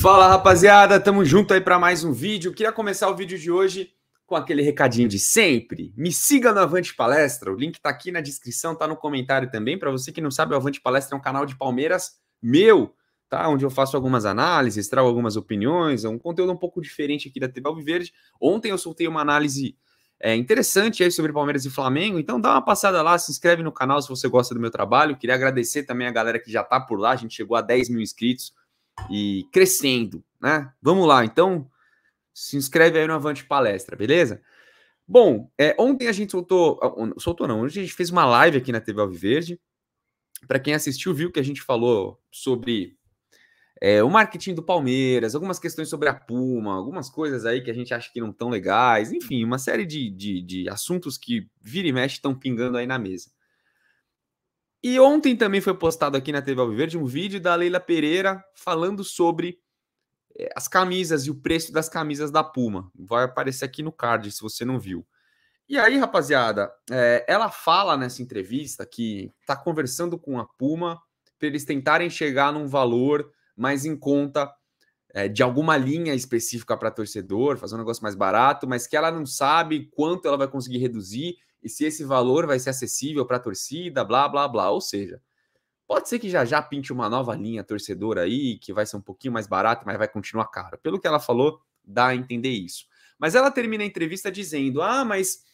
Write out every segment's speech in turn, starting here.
Fala rapaziada, tamo junto aí para mais um vídeo. Queria começar o vídeo de hoje com aquele recadinho de sempre. Me siga no Avante Palestra, o link tá aqui na descrição, tá no comentário também. Para você que não sabe, o Avante Palestra é um canal de Palmeiras meu, tá? Onde eu faço algumas análises, trago algumas opiniões, é um conteúdo um pouco diferente aqui da TV Verde. Ontem eu soltei uma análise é, interessante aí sobre Palmeiras e Flamengo. Então dá uma passada lá, se inscreve no canal se você gosta do meu trabalho. Queria agradecer também a galera que já está por lá. A gente chegou a 10 mil inscritos e crescendo, né? Vamos lá, então se inscreve aí no Avante Palestra, beleza? Bom, é, ontem a gente soltou, ah, soltou não, ontem a gente fez uma live aqui na TV Alviverde. Para quem assistiu, viu que a gente falou sobre é, o marketing do Palmeiras, algumas questões sobre a Puma, algumas coisas aí que a gente acha que não tão legais, enfim, uma série de, de, de assuntos que vira e mexe estão pingando aí na mesa. E ontem também foi postado aqui na TV Alviverde um vídeo da Leila Pereira falando sobre eh, as camisas e o preço das camisas da Puma. Vai aparecer aqui no card se você não viu. E aí, rapaziada, é, ela fala nessa entrevista que está conversando com a Puma para eles tentarem chegar num valor mais em conta é, de alguma linha específica para torcedor, fazer um negócio mais barato, mas que ela não sabe quanto ela vai conseguir reduzir e se esse valor vai ser acessível para a torcida, blá, blá, blá. Ou seja, pode ser que já já pinte uma nova linha torcedora aí, que vai ser um pouquinho mais barata, mas vai continuar cara. Pelo que ela falou, dá a entender isso. Mas ela termina a entrevista dizendo: ah, mas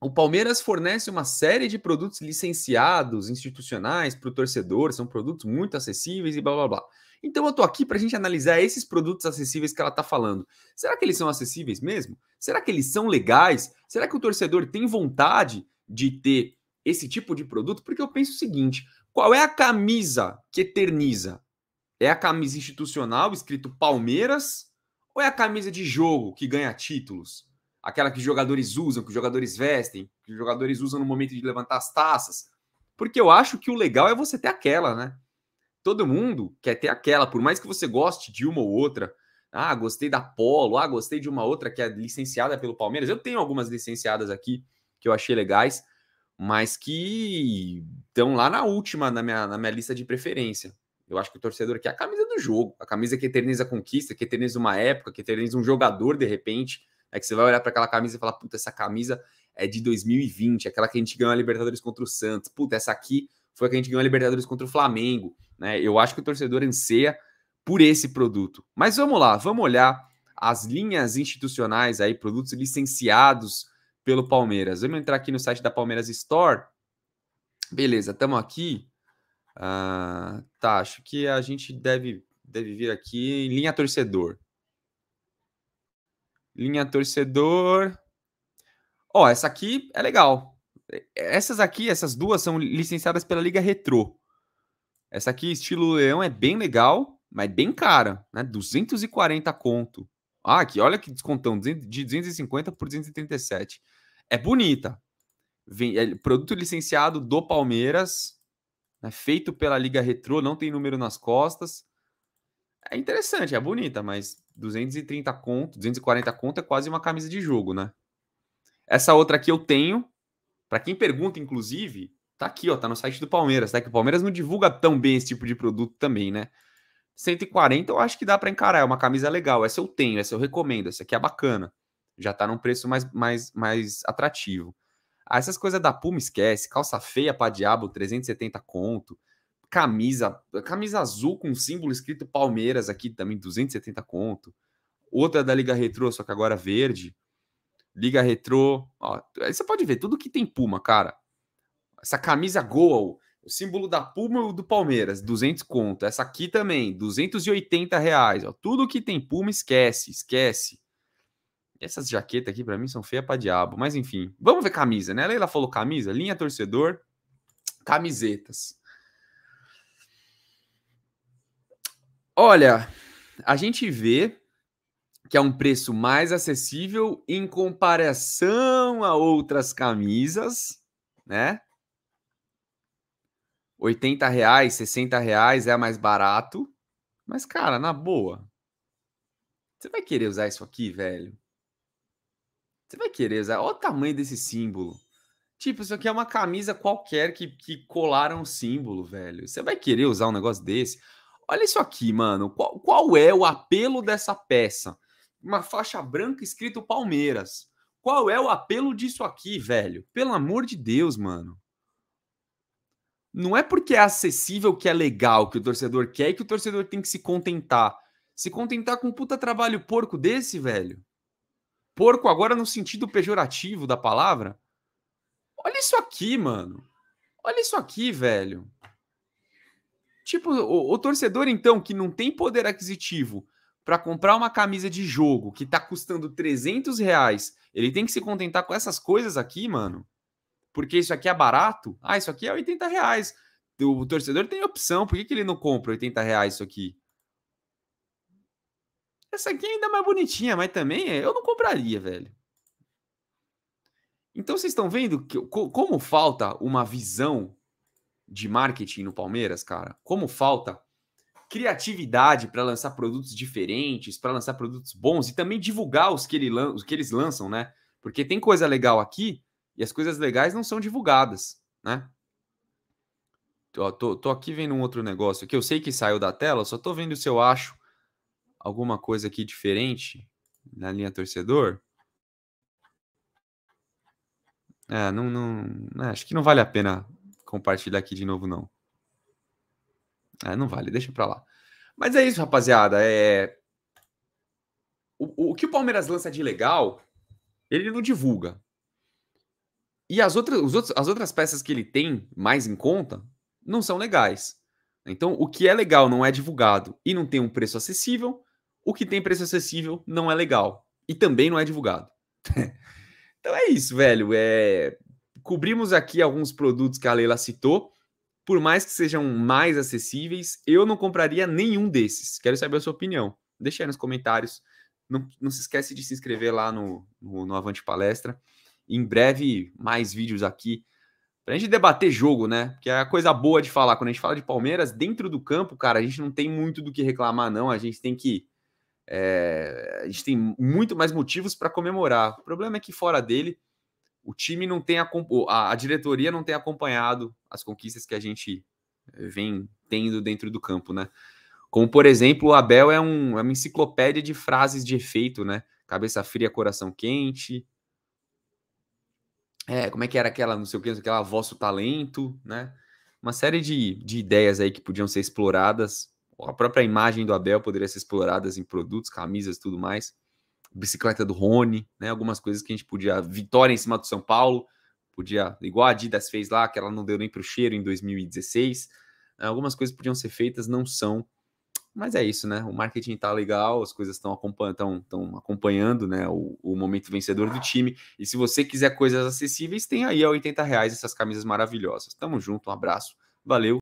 o Palmeiras fornece uma série de produtos licenciados, institucionais, para o torcedor, são produtos muito acessíveis e blá blá blá. Então eu estou aqui para a gente analisar esses produtos acessíveis que ela está falando. Será que eles são acessíveis mesmo? Será que eles são legais? Será que o torcedor tem vontade de ter esse tipo de produto? Porque eu penso o seguinte: qual é a camisa que eterniza? É a camisa institucional escrito Palmeiras ou é a camisa de jogo que ganha títulos? Aquela que os jogadores usam, que os jogadores vestem, que os jogadores usam no momento de levantar as taças. Porque eu acho que o legal é você ter aquela, né? Todo mundo quer ter aquela, por mais que você goste de uma ou outra. Ah, gostei da Polo, ah, gostei de uma outra que é licenciada pelo Palmeiras. Eu tenho algumas licenciadas aqui que eu achei legais, mas que estão lá na última, na minha, na minha lista de preferência. Eu acho que o torcedor quer a camisa do jogo, a camisa que eterniza a conquista, que eterniza uma época, que eterniza um jogador de repente. É que você vai olhar para aquela camisa e falar: puta, essa camisa é de 2020, aquela que a gente ganhou a Libertadores contra o Santos. Puta, essa aqui foi a que a gente ganhou a Libertadores contra o Flamengo. Né? Eu acho que o torcedor anseia por esse produto. Mas vamos lá, vamos olhar as linhas institucionais aí, produtos licenciados pelo Palmeiras. Vamos entrar aqui no site da Palmeiras Store. Beleza, estamos aqui. Uh, tá, acho que a gente deve, deve vir aqui em linha torcedor. Linha torcedor. Ó, oh, essa aqui é legal. Essas aqui, essas duas, são licenciadas pela Liga Retro. Essa aqui, estilo leão, é bem legal, mas bem cara, né? 240 conto. Ah, aqui, olha que descontão, de 250 por 237. É bonita. Vem, é produto licenciado do Palmeiras, né? feito pela Liga Retrô, não tem número nas costas. É interessante, é bonita, mas 230 conto, 240 conto é quase uma camisa de jogo, né? Essa outra aqui eu tenho. Para quem pergunta, inclusive, Tá aqui, ó, tá no site do Palmeiras, tá? Que o Palmeiras não divulga tão bem esse tipo de produto também, né? 140 eu acho que dá para encarar, é uma camisa legal. Essa eu tenho, essa eu recomendo, essa aqui é bacana. Já tá num preço mais, mais, mais atrativo. Ah, essas coisas da Puma esquece, calça feia pra diabo, 370 conto. Camisa, camisa azul com símbolo escrito Palmeiras aqui também, 270 conto. Outra da Liga Retrô, só que agora verde. Liga Retrô, ó, aí você pode ver tudo que tem Puma, cara. Essa camisa Goal, o símbolo da Puma ou do Palmeiras, 200 conto. Essa aqui também, 280 reais. Ó. Tudo que tem Puma, esquece, esquece. Essas jaquetas aqui para mim são feias para diabo, mas enfim. Vamos ver camisa, né? A Leila falou camisa, linha torcedor, camisetas. Olha, a gente vê que é um preço mais acessível em comparação a outras camisas, né? 80 reais, 60 reais é mais barato. Mas, cara, na boa, você vai querer usar isso aqui, velho? Você vai querer usar? Olha o tamanho desse símbolo. Tipo, isso aqui é uma camisa qualquer que, que colaram um símbolo, velho. Você vai querer usar um negócio desse? Olha isso aqui, mano. Qual, qual é o apelo dessa peça? Uma faixa branca escrito Palmeiras. Qual é o apelo disso aqui, velho? Pelo amor de Deus, mano não é porque é acessível que é legal, que o torcedor quer e que o torcedor tem que se contentar. Se contentar com um puta trabalho porco desse, velho. Porco agora no sentido pejorativo da palavra. Olha isso aqui, mano. Olha isso aqui, velho. Tipo, o, o torcedor, então, que não tem poder aquisitivo para comprar uma camisa de jogo que tá custando 300 reais, ele tem que se contentar com essas coisas aqui, mano porque isso aqui é barato? Ah, isso aqui é 80 reais. O torcedor tem opção, por que, que ele não compra 80 reais isso aqui? Essa aqui é ainda mais bonitinha, mas também é, eu não compraria, velho. Então vocês estão vendo que, como falta uma visão de marketing no Palmeiras, cara? Como falta criatividade para lançar produtos diferentes, para lançar produtos bons e também divulgar os que, ele, os que eles lançam, né? Porque tem coisa legal aqui, e as coisas legais não são divulgadas, né? Tô, tô, tô aqui vendo um outro negócio que eu sei que saiu da tela, só tô vendo se eu acho alguma coisa aqui diferente na linha torcedor. É, não, não, é, acho que não vale a pena compartilhar aqui de novo, não. É, não vale, deixa pra lá. Mas é isso, rapaziada. É... O, o que o Palmeiras lança de legal, ele não divulga. E as outras, os outros, as outras peças que ele tem mais em conta não são legais. Então, o que é legal não é divulgado e não tem um preço acessível, o que tem preço acessível não é legal e também não é divulgado. então é isso, velho. É... Cobrimos aqui alguns produtos que a Leila citou. Por mais que sejam mais acessíveis, eu não compraria nenhum desses. Quero saber a sua opinião. Deixa aí nos comentários. Não, não se esquece de se inscrever lá no, no, no Avante Palestra. Em breve, mais vídeos aqui a gente debater jogo, né? Que é a coisa boa de falar. Quando a gente fala de Palmeiras, dentro do campo, cara, a gente não tem muito do que reclamar, não. A gente tem que. É... a gente tem muito mais motivos para comemorar. O problema é que fora dele, o time não tem. A, a diretoria não tem acompanhado as conquistas que a gente é, vem tendo dentro do campo, né? Como, por exemplo, o Abel é, um, é uma enciclopédia de frases de efeito, né? Cabeça fria, coração quente, é, como é que era aquela, não sei o que, aquela vosso talento, né? Uma série de, de ideias aí que podiam ser exploradas. A própria imagem do Abel poderia ser explorada em produtos, camisas tudo mais. Bicicleta do Rony, né? Algumas coisas que a gente podia. Vitória em cima do São Paulo, podia. Igual a Adidas fez lá, que ela não deu nem para o cheiro em 2016. Algumas coisas podiam ser feitas, não são. Mas é isso, né? O marketing tá legal, as coisas estão acompanhando, acompanhando né? O, o, momento vencedor do time. E se você quiser coisas acessíveis, tem aí a 80 reais essas camisas maravilhosas. Tamo junto, um abraço, valeu.